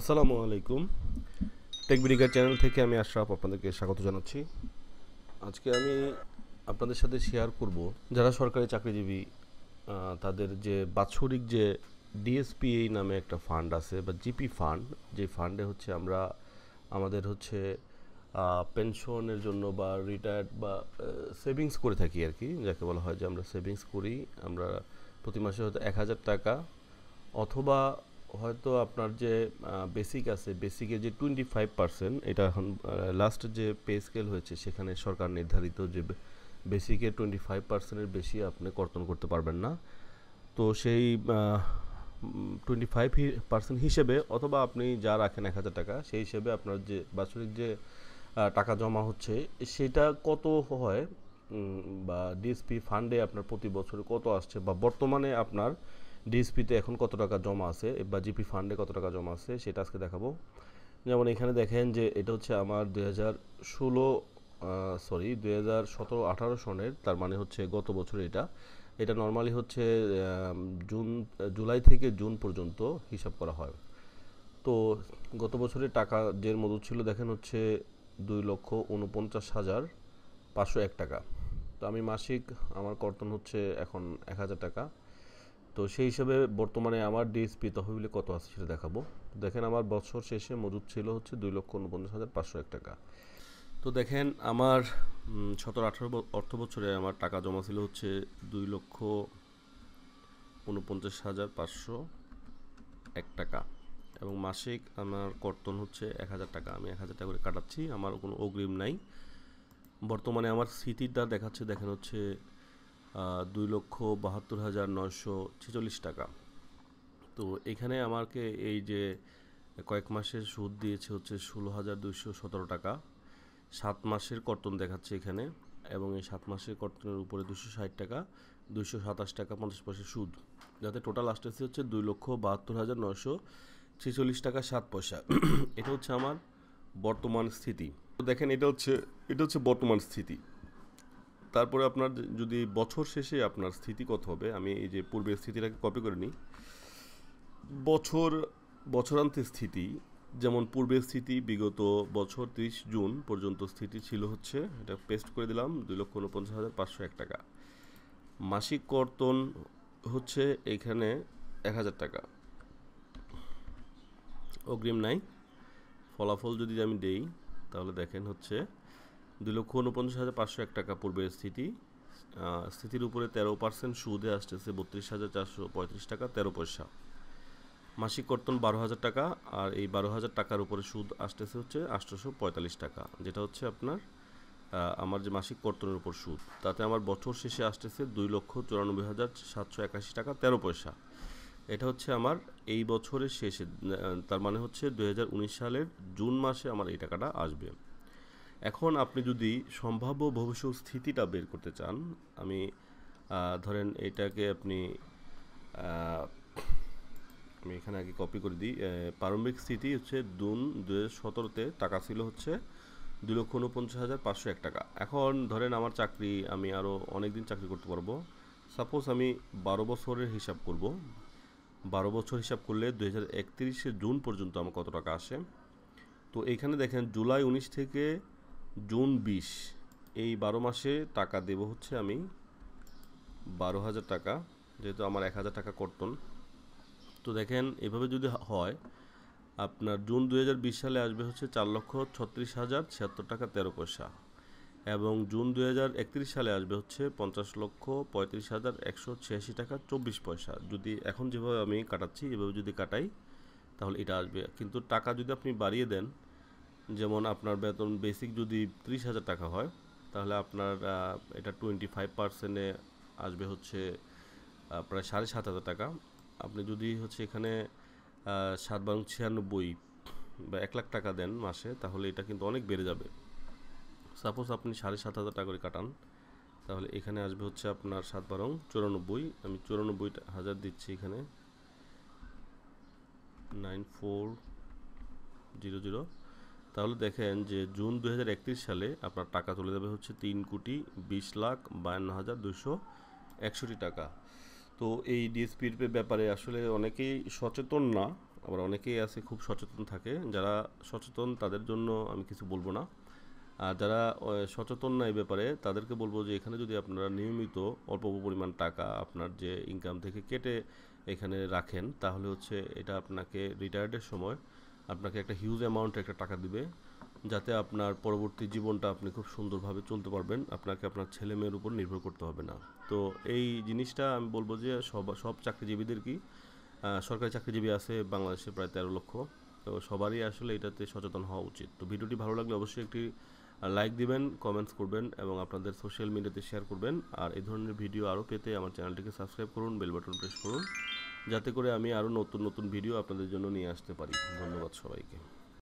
আসসালামু আলাইকুম take channel থেকে আমি আশরাফ আপনাদেরকে স্বাগত জানাচ্ছি আজকে আমি আপনাদের সাথে শেয়ার করব যারা সরকারি চাকরিজীবী তাদের যে বাৎসরিক যে ডিএসপিএ নামে একটা ফান্ড আছে বা জিপি ফান্ড যে ফান্ডে হচ্ছে আমরা আমাদের হচ্ছে পেনশনের জন্য বা রিটায়ার্ড বা সেভিংস করে থাকি আর কি যাকে বলা হয় যে আমরা সেভিংস করি আমরা প্রতি মাসে হয়তো এক হাজার টাকা অথবা হয়তো আপনার যে বেসিক আছে বেসিকে যে টোয়েন্টি ফাইভ পার্সেন্ট এটা এখন লাস্ট যে পে স্কেল হয়েছে সেখানে সরকার নির্ধারিত যে বেসিকে টোয়েন্টি ফাইভ পার্সেন্টের বেশি আপনি কর্তন করতে পারবেন না তো সেই টোয়েন্টি ফাইভ পার্সেন্ট হিসেবে অথবা আপনি যা রাখেন এক হাজার টাকা সেই হিসেবে আপনার যে বাৎসরিক যে টাকা জমা হচ্ছে সেটা কত হয় বা ডিএসপি ফান্ডে আপনার প্রতি বছরে কত আসছে বা বর্তমানে আপনার ডিএসপিতে এখন কত টাকা জমা আছে বা জিপি ফান্ডে কত টাকা জমা আছে সেটা আজকে দেখাবো যেমন এখানে দেখেন যে এটা হচ্ছে আমার দুই হাজার ষোলো সরি দুই হাজার সতেরো আঠারো সনের তার মানে হচ্ছে গত বছর এটা এটা নর্মালি হচ্ছে জুন জুলাই থেকে জুন পর্যন্ত হিসাব করা হয় তো গত বছরের টাকা যে মজুদ ছিল দেখেন হচ্ছে দুই লক্ষ উনপঞ্চাশ হাজার পাঁচশো এক টাকা তো আমি মাসিক আমার কর্তন হচ্ছে এখন এক হাজার টাকা তো সেই হিসাবে বর্তমানে আমার ডিএসপি তহবিলে কত আছে সেটা দেখাবো দেখেন আমার বছর শেষে মজুদ ছিল হচ্ছে দুই লক্ষ উনপঞ্চাশ হাজার পাঁচশো এক টাকা তো দেখেন আমার সতেরো আঠারো অর্থ বছরে আমার টাকা জমা ছিল হচ্ছে দুই লক্ষ উনপঞ্চাশ হাজার পাঁচশো এক টাকা এবং মাসিক আমার কর্তন হচ্ছে এক হাজার টাকা আমি এক হাজার টাকা করে কাটাচ্ছি আমার কোনো অগ্রিম নাই বর্তমানে আমার স্মৃতির দ্বার দেখাচ্ছে দেখেন হচ্ছে দুই লক্ষ বাহাত্তর হাজার নয়শো ছেচল্লিশ টাকা তো এখানে আমাকে এই যে কয়েক মাসের সুদ দিয়েছে হচ্ছে ষোলো হাজার দুইশো সতেরো টাকা সাত মাসের কর্তন দেখাচ্ছে এখানে এবং এই সাত মাসের কর্তনের উপরে দুশো ষাট টাকা দুইশো সাতাশ টাকা পঞ্চাশ পয়সা সুদ যাতে টোটাল আসতেছে হচ্ছে দুই লক্ষ বাহাত্তর হাজার নয়শো ছেচল্লিশ টাকা সাত পয়সা এটা হচ্ছে আমার বর্তমান স্থিতি দেখেন এটা হচ্ছে এটা হচ্ছে বর্তমান স্থিতি তারপরে আপনার যদি বছর শেষে আপনার স্থিতি কত হবে আমি এই যে পূর্বের স্থিতিটাকে কপি করে নিই বছর বছরান্তে স্থিতি যেমন পূর্বের স্থিতি বিগত বছর তিরিশ জুন পর্যন্ত স্থিতি ছিল হচ্ছে এটা পেস্ট করে দিলাম দুই লক্ষ উনপঞ্চাশ হাজার পাঁচশো এক টাকা মাসিক কর্তন হচ্ছে এখানে এক হাজার টাকা অগ্রিম নাই ফলাফল যদি আমি দেই তাহলে দেখেন হচ্ছে দুই লক্ষ উনপঞ্চাশ হাজার পাঁচশো এক টাকা পূর্বে স্থিতি স্থিতির উপরে তেরো পার্সেন্ট সুদে আসতেছে বত্রিশ হাজার চারশো পঁয়ত্রিশ টাকা তেরো পয়সা মাসিক কর্তন বারো হাজার টাকা আর এই বারো হাজার টাকার উপরে সুদ আসতেছে হচ্ছে আটশোশো পঁয়তাল্লিশ টাকা যেটা হচ্ছে আপনার আমার যে মাসিক কর্তনের উপর সুদ তাতে আমার বছর শেষে আসতেছে দুই লক্ষ চুরানব্বই হাজার সাতশো একাশি টাকা তেরো পয়সা এটা হচ্ছে আমার এই বছরের শেষে তার মানে হচ্ছে দু সালের জুন মাসে আমার এই টাকাটা আসবে এখন আপনি যদি সম্ভাব্য ভবিষ্যৎ স্থিতিটা বের করতে চান আমি ধরেন এটাকে আপনি আমি এখানে আগে কপি করে দিই প্রারম্ভিক স্থিতি হচ্ছে দুন দু সতেরোতে টাকা ছিল হচ্ছে দু লক্ষ উনপঞ্চাশ হাজার পাঁচশো এক টাকা এখন ধরেন আমার চাকরি আমি আরও অনেক দিন চাকরি করতে পারবো সাপোজ আমি বারো বছরের হিসাব করব বারো বছর হিসাব করলে দু হাজার একত্রিশে জুন পর্যন্ত আমার কত টাকা আসে তো এখানে দেখেন জুলাই উনিশ থেকে জুন বিশ এই বারো মাসে টাকা দেব হচ্ছে আমি বারো হাজার টাকা যেহেতু আমার এক হাজার টাকা করতন তো দেখেন এভাবে যদি হয় আপনার জুন দু সালে আসবে হচ্ছে চার লক্ষ ছত্রিশ হাজার ছিয়াত্তর টাকা তেরো পয়সা এবং জুন দু সালে আসবে হচ্ছে পঞ্চাশ লক্ষ পঁয়ত্রিশ হাজার একশো ছিয়াশি টাকা চব্বিশ পয়সা যদি এখন যেভাবে আমি কাটাচ্ছি এভাবে যদি কাটাই তাহলে এটা আসবে কিন্তু টাকা যদি আপনি বাড়িয়ে দেন যেমন আপনার বেতন বেসিক যদি ত্রিশ হাজার টাকা হয় তাহলে আপনার এটা টোয়েন্টি ফাইভ পার্সেন্টে আসবে হচ্ছে প্রায় সাড়ে সাত হাজার টাকা আপনি যদি হচ্ছে এখানে সাত বারং ছিয়ানব্বই বা এক লাখ টাকা দেন মাসে তাহলে এটা কিন্তু অনেক বেড়ে যাবে সাপোজ আপনি সাড়ে সাত হাজার টাকা করে কাটান তাহলে এখানে আসবে হচ্ছে আপনার সাত বারং চুরানব্বই আমি চুরানব্বই হাজার দিচ্ছি এখানে নাইন ফোর জিরো জিরো তাহলে দেখেন যে জুন দু সালে আপনার টাকা চলে যাবে হচ্ছে তিন কোটি বিশ লাখ বায়ান্ন হাজার দুশো একষট্টি টাকা তো এই ডিএসপির ব্যাপারে আসলে অনেকেই সচেতন না আবার অনেকেই আছে খুব সচেতন থাকে যারা সচেতন তাদের জন্য আমি কিছু বলবো না আর যারা সচেতন না এই ব্যাপারে তাদেরকে বলবো যে এখানে যদি আপনারা নিয়মিত অল্প পরিমাণ টাকা আপনার যে ইনকাম থেকে কেটে এখানে রাখেন তাহলে হচ্ছে এটা আপনাকে রিটায়ার্ডের সময় আপনাকে একটা হিউজ অ্যামাউন্টে একটা টাকা দিবে যাতে আপনার পরবর্তী জীবনটা আপনি খুব সুন্দরভাবে চলতে পারবেন আপনাকে আপনার ছেলে মেয়ের উপর নির্ভর করতে হবে না তো এই জিনিসটা আমি বলবো যে সব সব চাকরিজীবীদের কি সরকারি চাকরিজীবী আছে বাংলাদেশে প্রায় তেরো লক্ষ তো সবারই আসলে এটাতে সচেতন হওয়া উচিত তো ভিডিওটি ভালো লাগলে অবশ্যই একটি লাইক দিবেন কমেন্টস করবেন এবং আপনাদের সোশ্যাল মিডিয়াতে শেয়ার করবেন আর এই ধরনের ভিডিও আরও পেতে আমার চ্যানেলটিকে সাবস্ক্রাইব করুন বেল বাটন প্রেস করুন যাতে করে আমি আরও নতুন নতুন ভিডিও আপনাদের জন্য নিয়ে আসতে পারি ধন্যবাদ সবাইকে